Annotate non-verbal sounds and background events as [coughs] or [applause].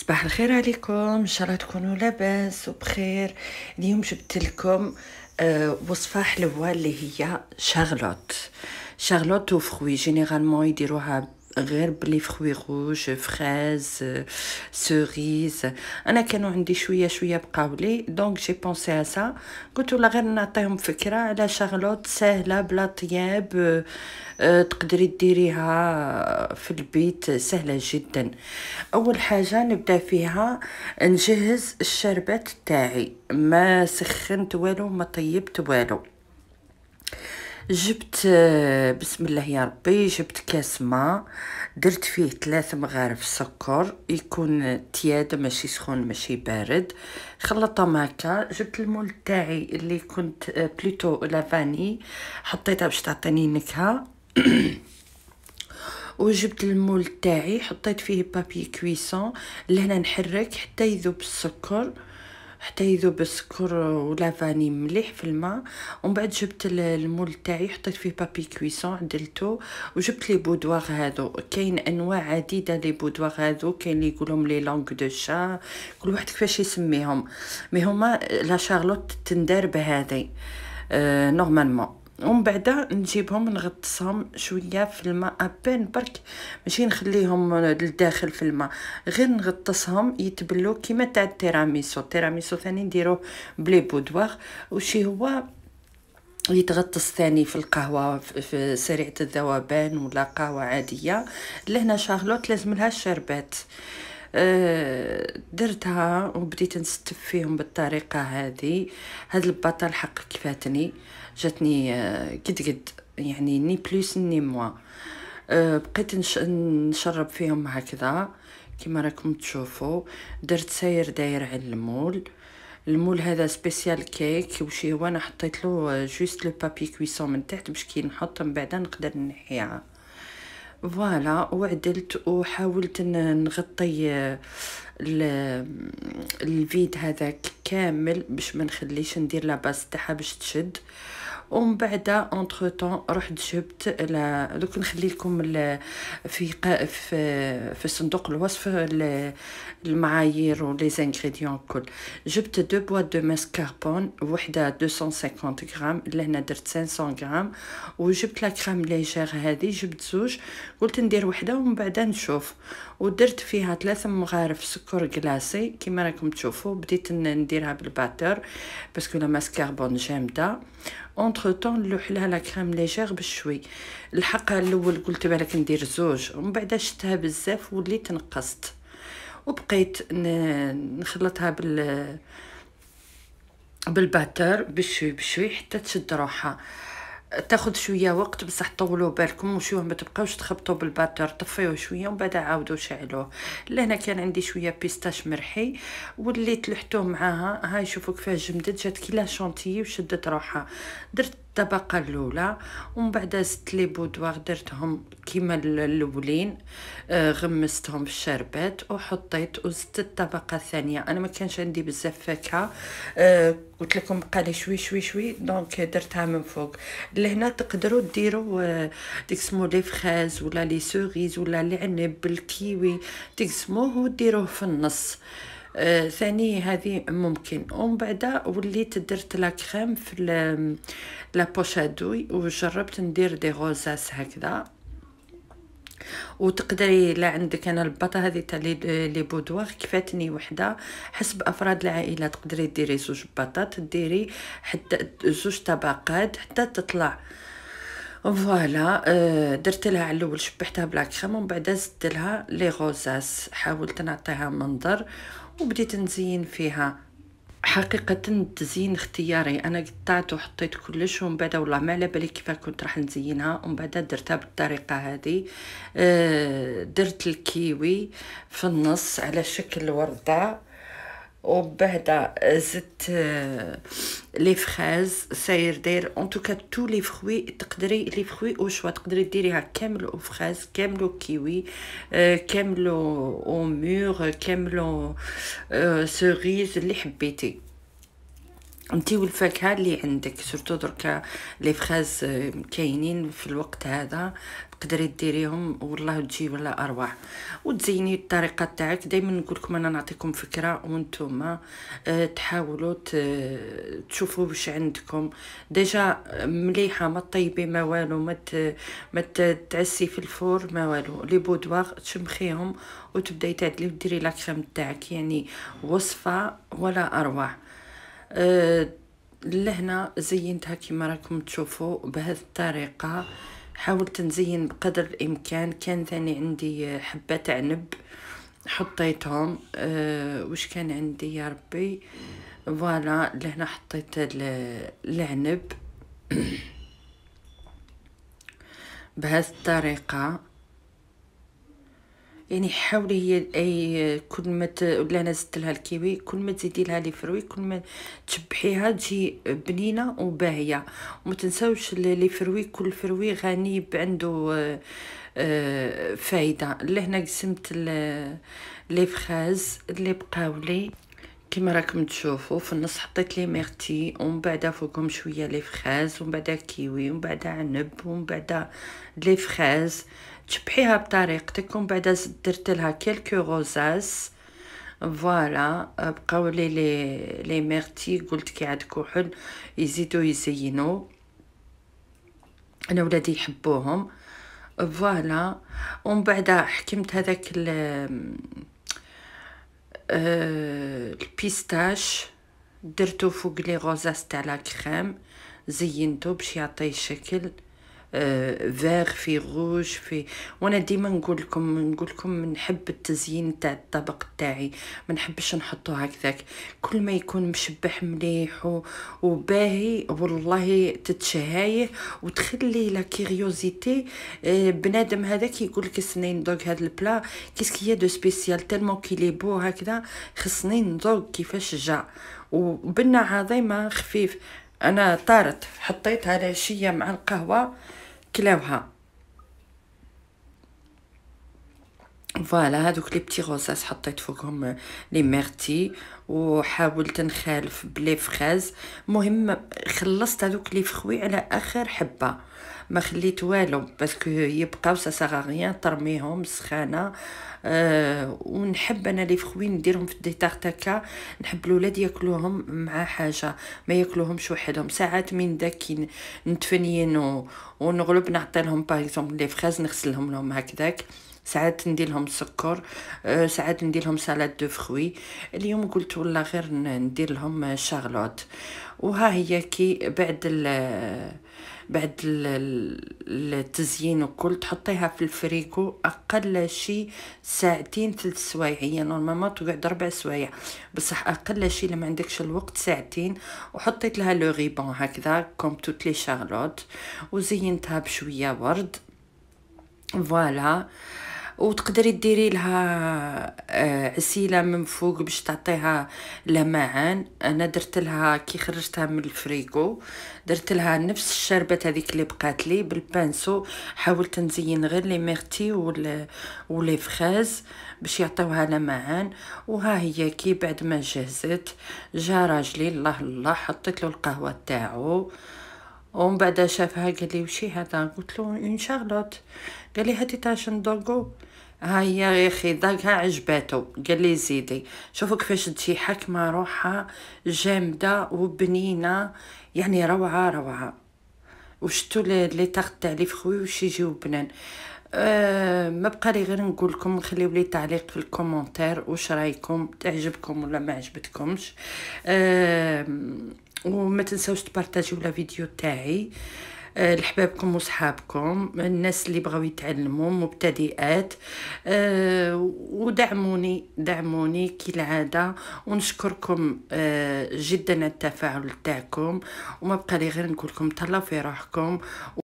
صباح الخير عليكم ان شاء الله تكونوا لاباس وبخير اليوم جبت لكم أه وصفه حلوه اللي هي شارلوت شارلوت وفخوي جينيرالمون يديروها غير بلي فخوي غوج فخاز سوريز انا كانوا عندي شويه شويه بقاو لي دونك جي بونسي ا سا قلت ولا غير نعطيهم فكره على شارلوت سهله بلا طياب آه، تقدري ديريها آه، في البيت سهله جدا اول حاجه نبدا فيها نجهز الشربات تاعي ما سخنت والو ما طيبت والو جبت بسم الله يا ربي جبت كاس ماء درت فيه ثلاث مغارف سكر يكون تياد ماشي سخون ماشي بارد خلطهم ماكا جبت المول تاعي اللي كنت آه، بليتو لافاني حطيتها باش تعطيني نكهه [clears throat] وجبت المول تاعي حطيت فيه بابي كويسون لهنا نحرك حتى يذوب السكر حتى يذوب السكر ولا فاني مليح في الماء ومن بعد جبت المول تاعي حطيت فيه بابي كويسون عدلته وجبت لي بودواغ هادو كاين انواع عديده لي بودواغ هادو كاين اللي يقولهم لي لونغ دو شا كل واحد كيفاش يسميهم مي هما لا شارلوت تندار بهذه أه نورمالمون ومن بعد نجيبهم نغطسهم شويه في الماء ابان برك ماشي نخليهم للداخل في الماء غير نغطسهم يتبلو كيما تاع التيراميسو التيراميسو ثاني نديروه بلي بودواغ وشي هو يتغطس ثاني في القهوة في سريعة الذوبان ولا قهوة عادية لهنا شارلوت لازم لها الشربات آه، درتها وبديت نستف فيهم بالطريقه هذه هاد الباطا الحق كفاتني جاتني آه، قد قد يعني ني بلوس ني موا آه، بقيت نشرب فيهم هكذا كما راكم تشوفوا درت ساير داير على المول المول هذا سبيسيال كيك وشي هو انا حطيت له جوست لو بابي كويسون من تحت باش كي نحط من بعد نقدر نحيها فوالا وعدلت وحاولت نغطي الفيد هذاك كامل باش ما نخليش ندير لا باس تاعها باش تشد ومن بعد اونطرو طون رحت جبت لا دوك نخلي لكم في في في صندوق الوصف المعايير ولي زانغريديون الكل جبت دو بوا دو ماسكاربون وحده 250 غرام لهنا درت 500 غرام وجبت لا كريم ليجير هذه جبت زوج قلت ندير وحده ومن بعد نشوف ودرت فيها ثلاثة مغارف سكر كور كلاسي كيما راكم تشوفوا بديت نديرها بالباتر باسكو لا ماسكاربون جامده اونتر طون نلوح لها لا كريم ليجير بشوي الحق الاول قلت بالك ندير زوج ومن بعد شتها بزاف وليت نقصت وبقيت نخلطها بال بالباتر بشوي بشوي حتى تشد روحها تاخذ شويه وقت بصح طولوا بالكم وشوه ما تبقاوش تخبطوا بالباتور طفيوه شويه ومن بعد عاودوا شعلوه لهنا كان عندي شويه بيستاش مرحي وليت لحتوه معاها هاي شوفوا كيفاه جمدت جات كي لا شونتيي وشدت روحها درت الطبقه الاولى ومن بعد زدت لي بودوار درتهم كيما الاولين آه، غمستهم في الشربات وحطيت وزدت الطبقه الثانيه انا ما كانش عندي بزاف فاكهه آه، قلت لكم بقى لي شوي شوي شوي دونك درتها من فوق لهنا تقدروا ديروا ديك آه، سمو لي فخاز ولا لي سوغيز ولا العنب بالكيوي تقسموه وديروه في النص آه، ثاني هذه ممكن ومن بعد وليت درت لا كريم في لا بوشادوي وجربت ندير دي غوزاس هكذا وتقدري لا عندك انا الباطا هذه تاع لي آه، بودوار كفاتني وحده حسب افراد العائله تقدري ديري زوج بطاط ديري حتى زوج طبقات حتى تطلع فوالا آه، درت لها على الاول شبحتها بلا كريم ومن بعد زدت لها لي غوزاس حاولت نعطيها منظر وبديت نزين فيها حقيقة التزيين اختياري انا قطعت وحطيت كلش ومن بعد والله ما على بالي كيف كنت راح نزينها ومن بعد درتها بالطريقة هذه آه، درت الكيوي في النص على شكل وردة وبعدا زدت لي فخاز ساير داير ان توكا تو لي فخوي تقدري لي فخوي او شوا تقدري ديريها كاملو فخاز كاملو كيوي كاملو او مور كاملو سوريز اللي حبيتي انتي والفاكهه اللي عندك سورتو دركا لي فخاز كاينين في الوقت هذا تقدري ديريهم والله تجي ولا ارواح وتزيني الطريقه تاعك دائما نقول لكم انا نعطيكم فكره وانتم آه، تحاولوا تشوفوا واش عندكم ديجا مليحه ما طيبي ما والو ما ما تعسي في الفور ما والو لي بودواغ تشمخيهم وتبداي تعدلي وديري لا كريم تاعك يعني وصفه ولا اروع أه لهنا زينتها كما راكم تشوفوا بهذه الطريقه حاولت نزين بقدر الامكان كان ثاني عندي آه، حبات عنب حطيتهم أه وش كان عندي يا ربي فوالا لهنا حطيت العنب [coughs] بهذه الطريقه يعني حاولي هي اي كل ما ولا انا زدت لها الكيوي كل ما تزيدي لها لي فروي كل ما تشبحيها تجي بنينه وباهيه وما تنساوش لي فروي كل فروي غني بعنده آه فايده لهنا قسمت لي فخاز اللي بقاو لي كما راكم تشوفوا في النص حطيت لي ميرتي ومن بعد فوقهم شويه لي فخاز ومن بعد كيوي ومن بعد عنب ومن بعد لي فخاز تشبحيها بطريقتك ومن بعد درت لها كيلكو غوزاس فوالا بقاو لي لي لي ميرتي قلت كي عاد كحل يزيدو يزينو انا ولادي يحبوهم فوالا ومن بعد حكمت هذاك ال آه، البيستاش درتو فوق لي غوزاس تاع لا كريم زينتو باش يعطي شكل فيغ آه، في غوج في وانا ديما نقول لكم نقول لكم نحب التزيين تاع الطبق تاعي ما نحبش نحطو هكذاك كل ما يكون مشبح مليح وباهي والله تتشهايه وتخلي لا آه، كيريوزيتي بنادم هذاك يقول لك سنين ندوق هذا البلا كيسكي دو سبيسيال تالمون كيلي بو هكذا خصني ندوق كيفاش جا وبنا عظيمه خفيف انا طارت حطيتها العشيه مع القهوه كلاوها فوالا هادوك لي بتي غوساس حطيت فوقهم لي ميرتي وحاولت نخالف بلي فخاز مهم خلصت هادوك لي فخوي على اخر حبه ما خليت والو باسكو يبقاو سا غيان ترميهم سخانه أه ونحب انا لي فخوي نديرهم في الديتار تاكا نحب الاولاد ياكلوهم مع حاجه ما ياكلوهمش وحدهم ساعات من داك نتفنين ونغلب نعطي لهم باغ لي فخاز نغسلهم لهم هكذاك ساعات نديرلهم سكر آه، ساعات نديرلهم سلطه دو فروي اليوم قلت والله غير نديرلهم شارلوت وها هي كي بعد الـ بعد الـ التزيين وكل تحطيها في الفريكو اقل شي ساعتين ثلاث سوايع هي نورمالمون تقعد ربع سوايع بصح اقل شي لما عندكش الوقت ساعتين وحطيت لها لو ريبون هكذا كوم توت لي شارلوت وزينتها بشويه ورد فوالا voilà. وتقدري ديري لها عسيله آه، من فوق باش تعطيها لمعان انا درت لها كي خرجتها من الفريكو درت لها نفس الشربات هذيك اللي بقات لي بالبانسو حاولت نزين غير لي ميرتي ولا ولي فخاز باش يعطيوها لمعان وها هي كي بعد ما جهزت جا راجلي الله الله حطيت له القهوه تاعو ومن بعد شافها قال لي وشي هذا قلت له اون شارلوت قال لي هاتي تاع شندوغو هي يا اخي ضاقها عجباتو قال لي زيدي شوفوا كيفاش تجي حكمه روحها جامده وبنينه يعني روعه روعه وشتو لي تاغ تاع لي فخوي واش يجيو بنان أه ما بقى لي غير نقول لكم خليو لي تعليق في الكومونتير واش رايكم تعجبكم ولا ما عجبتكمش أه وما تنساوش تبارطاجيو لا فيديو تاعي أه آه، لحبابكم وصحابكم الناس اللي بغاو يتعلموا مبتدئات آه، ودعموني دعموني كالعادة ونشكركم آه، جدا على التفاعل تاعكم وما بقى لي غير نقولكم تهلاو في روحكم